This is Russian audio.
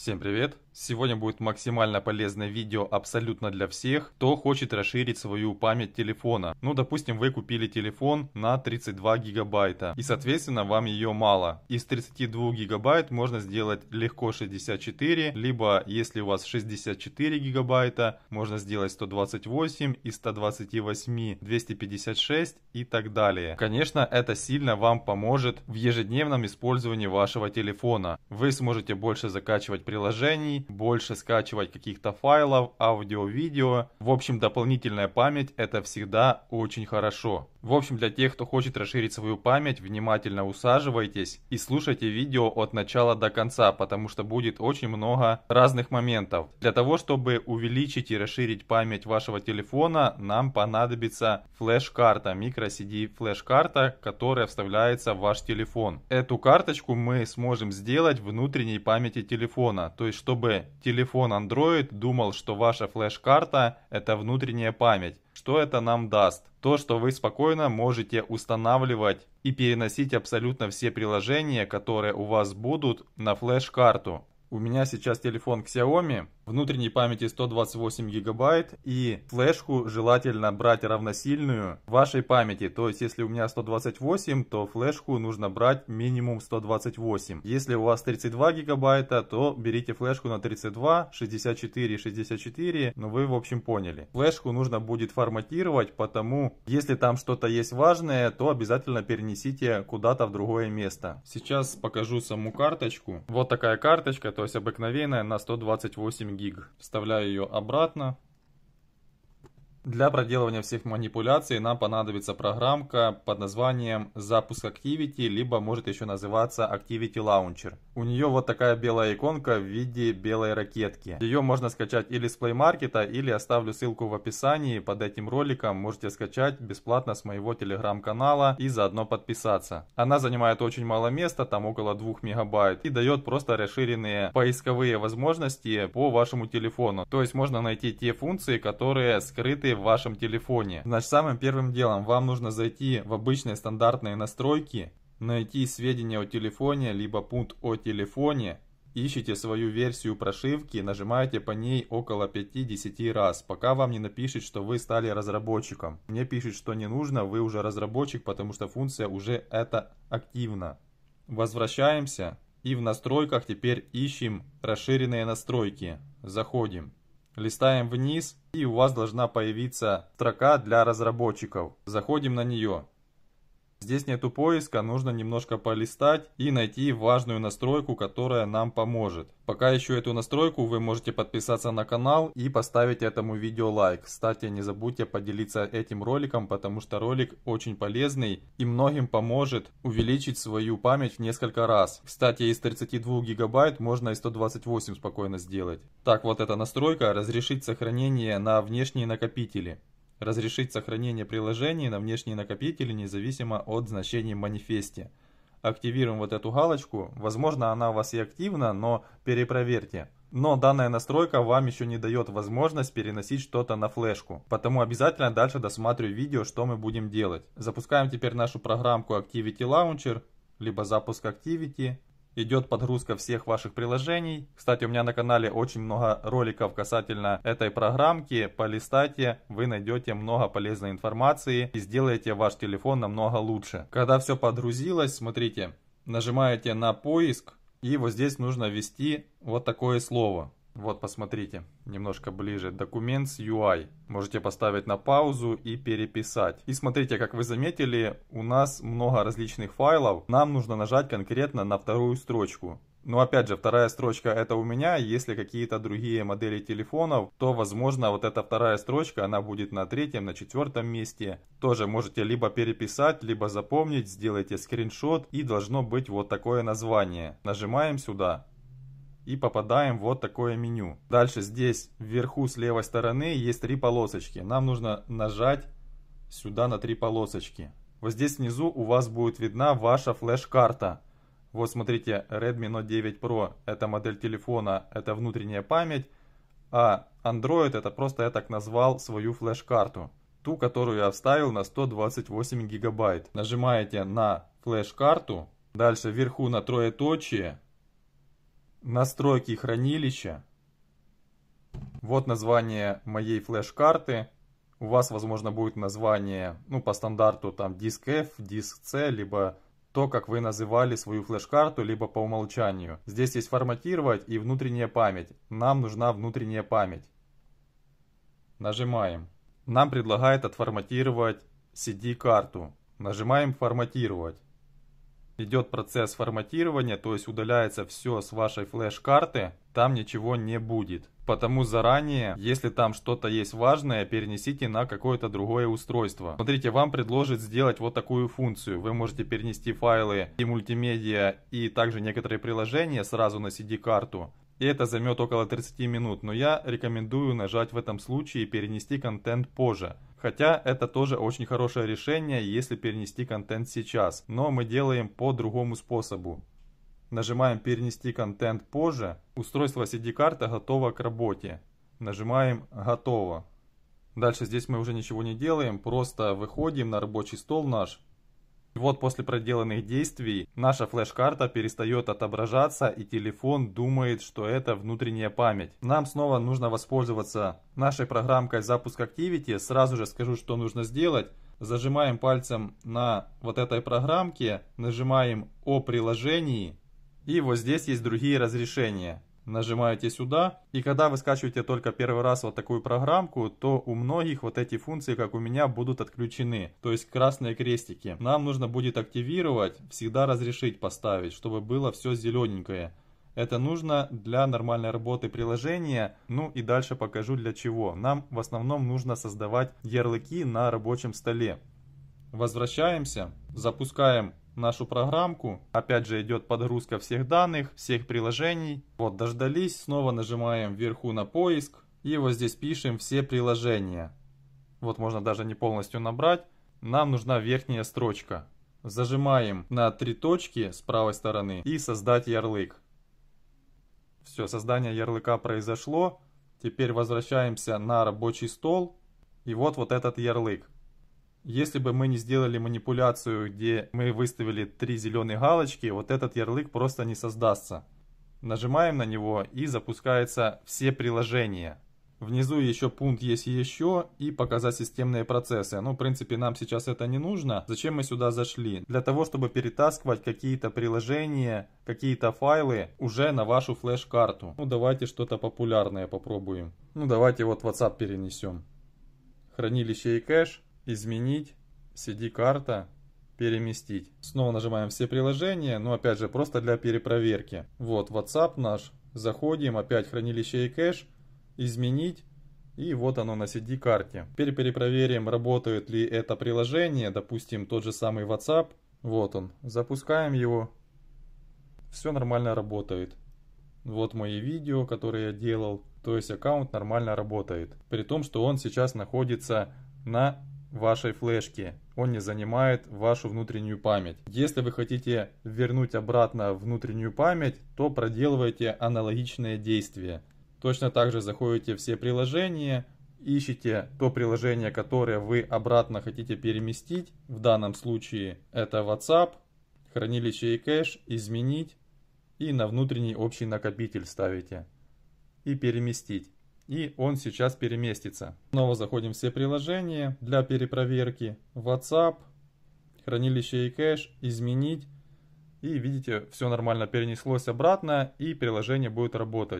Всем привет! Сегодня будет максимально полезное видео абсолютно для всех, кто хочет расширить свою память телефона. Ну, допустим, вы купили телефон на 32 гигабайта, и, соответственно, вам ее мало. Из 32 гигабайт можно сделать легко 64, либо, если у вас 64 гигабайта, можно сделать 128, и 128 256 и так далее. Конечно, это сильно вам поможет в ежедневном использовании вашего телефона. Вы сможете больше закачивать приложений, больше скачивать каких-то файлов, аудио, видео. В общем, дополнительная память это всегда очень хорошо. В общем, для тех, кто хочет расширить свою память, внимательно усаживайтесь и слушайте видео от начала до конца, потому что будет очень много разных моментов. Для того, чтобы увеличить и расширить память вашего телефона, нам понадобится флеш-карта, microSD флеш-карта, которая вставляется в ваш телефон. Эту карточку мы сможем сделать внутренней памяти телефона, то есть чтобы телефон Android думал, что ваша флеш-карта это внутренняя память. Что это нам даст? То, что вы спокойно можете устанавливать и переносить абсолютно все приложения, которые у вас будут, на флеш-карту. У меня сейчас телефон Xiaomi, внутренней памяти 128 гигабайт и флешку желательно брать равносильную вашей памяти. То есть, если у меня 128, то флешку нужно брать минимум 128. Если у вас 32 гигабайта, то берите флешку на 32, 64, 64. Ну, вы, в общем, поняли. Флешку нужно будет форматировать, потому если там что-то есть важное, то обязательно перенесите куда-то в другое место. Сейчас покажу саму карточку. Вот такая карточка, то есть обыкновенная на 128 гиг. Вставляю ее обратно. Для проделывания всех манипуляций нам понадобится программка под названием «Запуск Activity», либо может еще называться «Activity Launcher». У нее вот такая белая иконка в виде белой ракетки. Ее можно скачать или с Play Market, а, или оставлю ссылку в описании под этим роликом. Можете скачать бесплатно с моего телеграм-канала и заодно подписаться. Она занимает очень мало места, там около 2 мегабайт. И дает просто расширенные поисковые возможности по вашему телефону. То есть можно найти те функции, которые скрыты в вашем телефоне. Значит, самым первым делом вам нужно зайти в обычные стандартные настройки найти сведения о телефоне, либо пункт о телефоне, ищите свою версию прошивки, нажимаете по ней около 5-10 раз, пока вам не напишет, что вы стали разработчиком. Мне пишет, что не нужно, вы уже разработчик, потому что функция уже это активна. Возвращаемся и в настройках теперь ищем расширенные настройки. Заходим. Листаем вниз и у вас должна появиться строка для разработчиков. Заходим на нее. Здесь нету поиска, нужно немножко полистать и найти важную настройку, которая нам поможет. Пока еще эту настройку вы можете подписаться на канал и поставить этому видео лайк. Кстати, не забудьте поделиться этим роликом, потому что ролик очень полезный и многим поможет увеличить свою память в несколько раз. Кстати, из 32 гигабайт можно и 128 спокойно сделать. Так вот эта настройка разрешит сохранение на внешние накопители разрешить сохранение приложений на внешние накопители независимо от значений в манифесте. Активируем вот эту галочку. Возможно, она у вас и активна, но перепроверьте. Но данная настройка вам еще не дает возможность переносить что-то на флешку. Потому обязательно дальше досматриваю видео, что мы будем делать. Запускаем теперь нашу программку Activity Launcher, либо запуск Activity идет подгрузка всех ваших приложений. Кстати, у меня на канале очень много роликов касательно этой программки. Полистайте, вы найдете много полезной информации и сделаете ваш телефон намного лучше. Когда все подгрузилось, смотрите, нажимаете на поиск и вот здесь нужно ввести вот такое слово. Вот, посмотрите, немножко ближе. Документ с UI. Можете поставить на паузу и переписать. И смотрите, как вы заметили, у нас много различных файлов. Нам нужно нажать конкретно на вторую строчку. Но опять же, вторая строчка это у меня, если какие-то другие модели телефонов, то возможно вот эта вторая строчка, она будет на третьем, на четвертом месте. Тоже можете либо переписать, либо запомнить, сделайте скриншот и должно быть вот такое название. Нажимаем сюда и попадаем в вот такое меню. Дальше здесь вверху с левой стороны есть три полосочки. Нам нужно нажать сюда на три полосочки. Вот здесь внизу у вас будет видна ваша флеш-карта. Вот смотрите, Redmi Note 9 Pro это модель телефона, это внутренняя память, а Android это просто я так назвал свою флеш-карту. Ту, которую я вставил на 128 гигабайт. Нажимаете на флеш-карту, дальше вверху на троеточие Настройки хранилища. Вот название моей флеш-карты. У вас, возможно, будет название, ну, по стандарту, там, диск F, диск C, либо то, как вы называли свою флеш-карту, либо по умолчанию. Здесь есть форматировать и внутренняя память. Нам нужна внутренняя память. Нажимаем. Нам предлагает отформатировать CD-карту. Нажимаем «Форматировать» идет процесс форматирования, то есть удаляется все с вашей флеш-карты, там ничего не будет. Потому заранее, если там что-то есть важное, перенесите на какое-то другое устройство. Смотрите, вам предложат сделать вот такую функцию. Вы можете перенести файлы и мультимедиа, и также некоторые приложения сразу на CD-карту. И это займет около 30 минут, но я рекомендую нажать в этом случае перенести контент позже. Хотя это тоже очень хорошее решение, если перенести контент сейчас, но мы делаем по другому способу. Нажимаем «Перенести контент позже». Устройство CD-карта готово к работе. Нажимаем «Готово». Дальше здесь мы уже ничего не делаем, просто выходим на рабочий стол наш, и вот после проделанных действий наша флеш-карта перестает отображаться и телефон думает, что это внутренняя память. Нам снова нужно воспользоваться нашей программкой запуск Activity. Сразу же скажу, что нужно сделать. Зажимаем пальцем на вот этой программке, нажимаем о приложении и вот здесь есть другие разрешения нажимаете сюда. И когда вы скачиваете только первый раз вот такую программку, то у многих вот эти функции, как у меня, будут отключены. То есть красные крестики. Нам нужно будет активировать, всегда разрешить поставить, чтобы было все зелененькое. Это нужно для нормальной работы приложения. Ну и дальше покажу для чего. Нам в основном нужно создавать ярлыки на рабочем столе. Возвращаемся, запускаем нашу программку. Опять же идет подгрузка всех данных, всех приложений. Вот дождались, снова нажимаем вверху на поиск. И вот здесь пишем все приложения. Вот можно даже не полностью набрать. Нам нужна верхняя строчка. Зажимаем на три точки с правой стороны и создать ярлык. Все, создание ярлыка произошло. Теперь возвращаемся на рабочий стол. И вот вот этот ярлык. Если бы мы не сделали манипуляцию, где мы выставили три зеленые галочки, вот этот ярлык просто не создастся. Нажимаем на него и запускаются все приложения. Внизу еще пункт есть еще и показать системные процессы. Ну, в принципе, нам сейчас это не нужно. Зачем мы сюда зашли? Для того, чтобы перетаскивать какие-то приложения, какие-то файлы уже на вашу флеш-карту. Ну, давайте что-то популярное попробуем. Ну, давайте вот WhatsApp перенесем. Хранилище и кэш изменить, CD-карта, переместить. Снова нажимаем все приложения, но опять же просто для перепроверки. Вот WhatsApp наш, заходим, опять хранилище и кэш, изменить. И вот оно на CD-карте. Теперь перепроверим, работает ли это приложение, допустим, тот же самый WhatsApp. Вот он, запускаем его. Все нормально работает. Вот мои видео, которые я делал. То есть аккаунт нормально работает. При том, что он сейчас находится на вашей флешки. Он не занимает вашу внутреннюю память. Если вы хотите вернуть обратно внутреннюю память, то проделывайте аналогичные действия. Точно так же заходите в все приложения, ищите то приложение, которое вы обратно хотите переместить. В данном случае это WhatsApp, хранилище и кэш, изменить и на внутренний общий накопитель ставите и переместить и он сейчас переместится. Снова заходим в все приложения для перепроверки. WhatsApp, хранилище и кэш, изменить. И видите, все нормально перенеслось обратно и приложение будет работать.